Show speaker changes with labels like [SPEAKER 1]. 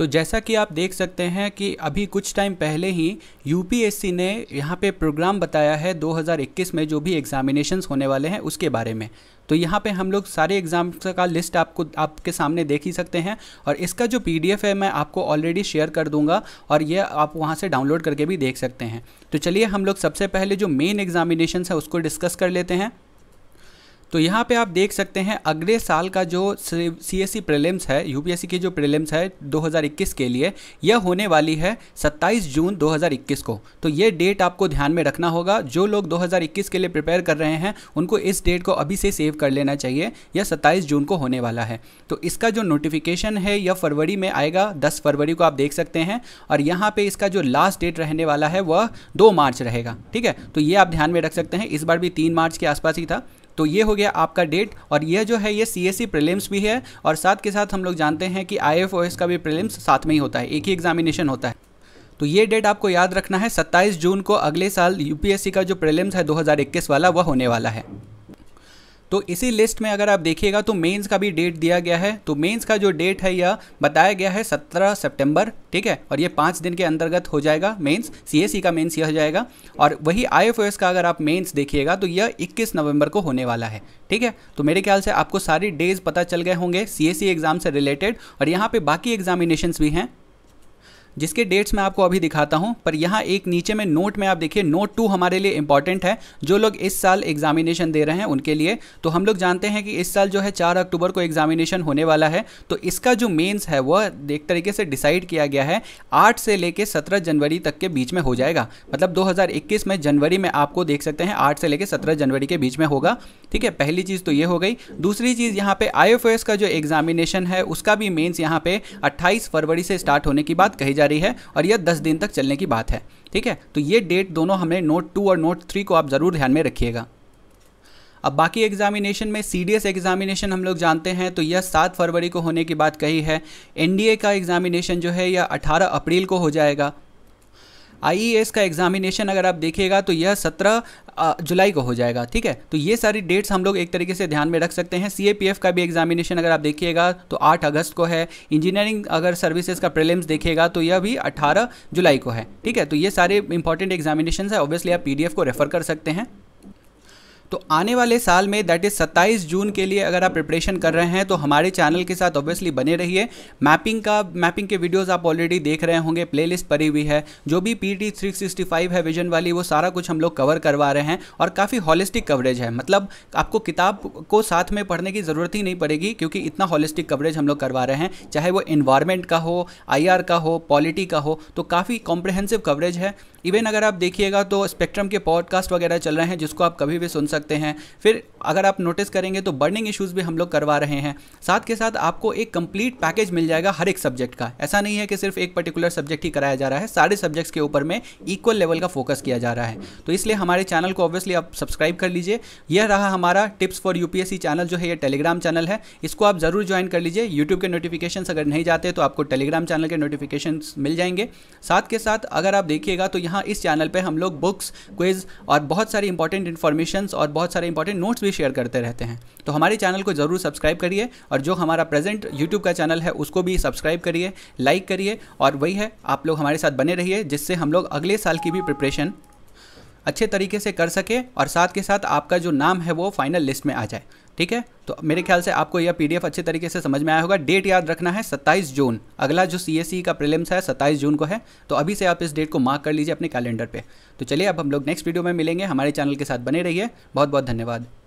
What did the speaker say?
[SPEAKER 1] तो जैसा कि आप देख सकते हैं कि अभी कुछ टाइम पहले ही यूपीएससी ने यहाँ पे प्रोग्राम बताया है 2021 में जो भी एग्ज़ामिनेशंस होने वाले हैं उसके बारे में तो यहाँ पे हम लोग सारे एग्ज़ाम का लिस्ट आपको आपके सामने देख ही सकते हैं और इसका जो पी है मैं आपको ऑलरेडी शेयर कर दूंगा और ये आप वहाँ से डाउनलोड करके भी देख सकते हैं तो चलिए हम लोग सबसे पहले जो मेन एग्ज़ामिनेशन है उसको डिस्कस कर लेते हैं तो यहाँ पे आप देख सकते हैं अगले साल का जो सी एस प्रीलिम्स e है यूपीएससी की जो प्रीलिम्स है 2021 के लिए यह होने वाली है 27 जून 2021 को तो ये डेट आपको ध्यान में रखना होगा जो लोग 2021 के लिए प्रिपेयर कर रहे हैं उनको इस डेट को अभी से सेव कर लेना चाहिए यह 27 जून को होने वाला है तो इसका जो नोटिफिकेशन है यह फरवरी में आएगा दस फरवरी को आप देख सकते हैं और यहाँ पर इसका जो लास्ट डेट रहने वाला है वह दो मार्च रहेगा ठीक है तो ये आप ध्यान में रख सकते हैं इस बार भी तीन मार्च के आसपास ही था तो ये हो गया आपका डेट और यह जो है ये सी एस प्रीलिम्स भी है और साथ के साथ हम लोग जानते हैं कि आई का भी प्रीलिम्स साथ में ही होता है एक ही एग्जामिनेशन होता है तो ये डेट आपको याद रखना है 27 जून को अगले साल यूपीएससी का जो प्रीलिम्स है 2021 वाला वह वा होने वाला है तो इसी लिस्ट में अगर आप देखिएगा तो मेंस का भी डेट दिया गया है तो मेंस का जो डेट है यह बताया गया है 17 सितंबर ठीक है और ये पाँच दिन के अंतर्गत हो जाएगा मेंस सीएससी e का मेंस यह हो जाएगा और वही आईएफएस का अगर आप मेंस देखिएगा तो यह 21 नवंबर को होने वाला है ठीक है तो मेरे ख्याल से आपको सारी डेज पता चल गए होंगे सी एग्जाम e से रिलेटेड और यहाँ पर बाकी एग्जामिनेशन भी हैं जिसके डेट्स मैं आपको अभी दिखाता हूं पर यहां एक नीचे में नोट में आप देखिए नोट टू हमारे लिए इंपॉर्टेंट है जो लोग इस साल एग्जामिनेशन दे रहे हैं उनके लिए तो हम लोग जानते हैं कि इस साल जो है चार अक्टूबर को एग्जामिनेशन होने वाला है तो इसका जो मेन्स है वह एक तरीके से डिसाइड किया गया है आठ से लेकर सत्रह जनवरी तक के बीच में हो जाएगा मतलब दो में जनवरी में आपको देख सकते हैं आठ से लेकर सत्रह जनवरी के बीच में होगा ठीक है पहली चीज़ तो ये हो गई दूसरी चीज़ यहाँ पे आई का जो एग्जामिनेशन है उसका भी मेन्स यहाँ पे अट्ठाईस फरवरी से स्टार्ट होने की बात कही जा रही है और यह दस दिन तक चलने की बात है ठीक है तो ये डेट दोनों हमने नोट टू और नोट थ्री को आप ज़रूर ध्यान में रखिएगा अब बाकी एग्जामिनेशन में सी एग्जामिनेशन हम लोग जानते हैं तो यह सात फरवरी को होने की बात कही है एन का एग्जामिनेशन जो है यह अठारह अप्रैल को हो जाएगा आईईएस e का एग्जामिनेशन अगर आप देखिएगा तो यह सत्रह जुलाई को हो जाएगा ठीक है तो ये सारी डेट्स हम लोग एक तरीके से ध्यान में रख सकते हैं सीएपीएफ का भी एग्जामिनेशन अगर आप देखिएगा तो 8 अगस्त को है इंजीनियरिंग अगर सर्विसेज का प्रीलिम्स देखिएगा तो यह भी 18 जुलाई को है ठीक है तो ये सारे इंपॉर्टेंट एग्जामिनेशन है ऑब्वियसली आप पी को रेफर कर सकते हैं तो आने वाले साल में दैट इज़ 27 जून के लिए अगर आप प्रिपरेशन कर रहे हैं तो हमारे चैनल के साथ ऑब्वियसली बने रहिए मैपिंग का मैपिंग के वीडियोस आप ऑलरेडी देख रहे होंगे प्लेलिस्ट परी हुई है जो भी पी टी है विजन वाली वो सारा कुछ हम लोग कवर करवा रहे हैं और काफ़ी हॉलिस्टिक कवरेज है मतलब आपको किताब को साथ में पढ़ने की ज़रूरत ही नहीं पड़ेगी क्योंकि इतना हॉलिस्टिक कवरेज हम लोग करवा रहे हैं चाहे वो इन्वायरमेंट का हो आई का हो पॉलिटी का हो तो काफ़ी कॉम्प्रहेंसिव कवरेज है इवन अगर आप देखिएगा तो स्पेक्ट्रम के पॉडकास्ट वगैरह चल रहे हैं जिसको आप कभी भी सुन सकते हैं फिर अगर आप नोटिस करेंगे तो बर्निंग इशूज़ भी हम लोग करवा रहे हैं साथ के साथ आपको एक कंप्लीट पैकेज मिल जाएगा हर एक सब्जेक्ट का ऐसा नहीं है कि सिर्फ एक पर्टिकुलर सब्जेक्ट ही कराया जा रहा है सारे सब्जेक्ट्स के ऊपर में इक्वल लेवल का फोकस किया जा रहा है तो इसलिए हमारे चैनल को ऑब्वियसली आप सब्सक्राइब कर लीजिए यह रहा हमारा टिप्स फॉर यूपीएससी चैनल जो है यह टेलीग्राम चैनल है इसको आप ज़रूर ज्वाइन कर लीजिए यूट्यूब के नोटिफिकेशन अगर नहीं जाते तो आपको टेलीग्राम चैनल के नोटिफिकेशन मिल जाएंगे साथ के साथ अगर आप देखिएगा तो यहाँ इस चैनल पे हम लोग बुक्स क्विज और बहुत सारी इंपॉर्टेंट इन्फॉर्मेशन और बहुत सारे इंपॉर्टेंट नोट्स भी शेयर करते रहते हैं तो हमारे चैनल को ज़रूर सब्सक्राइब करिए और जो हमारा प्रेजेंट यूट्यूब का चैनल है उसको भी सब्सक्राइब करिए लाइक करिए और वही है आप लोग हमारे साथ बने रहिए जिससे हम लोग अगले साल की भी प्रिपरेशन अच्छे तरीके से कर सके और साथ के साथ आपका जो नाम है वो फाइनल लिस्ट में आ जाए ठीक है तो मेरे ख्याल से आपको यह पीडीएफ अच्छे तरीके से समझ में आया होगा डेट याद रखना है 27 जून अगला जो सीएससी e का प्रीलिम्स है 27 जून को है तो अभी से आप इस डेट को मार्क कर लीजिए अपने कैलेंडर पे तो चलिए अब हम लोग नेक्स्ट वीडियो में मिलेंगे हमारे चैनल के साथ बने रहिए बहुत बहुत धन्यवाद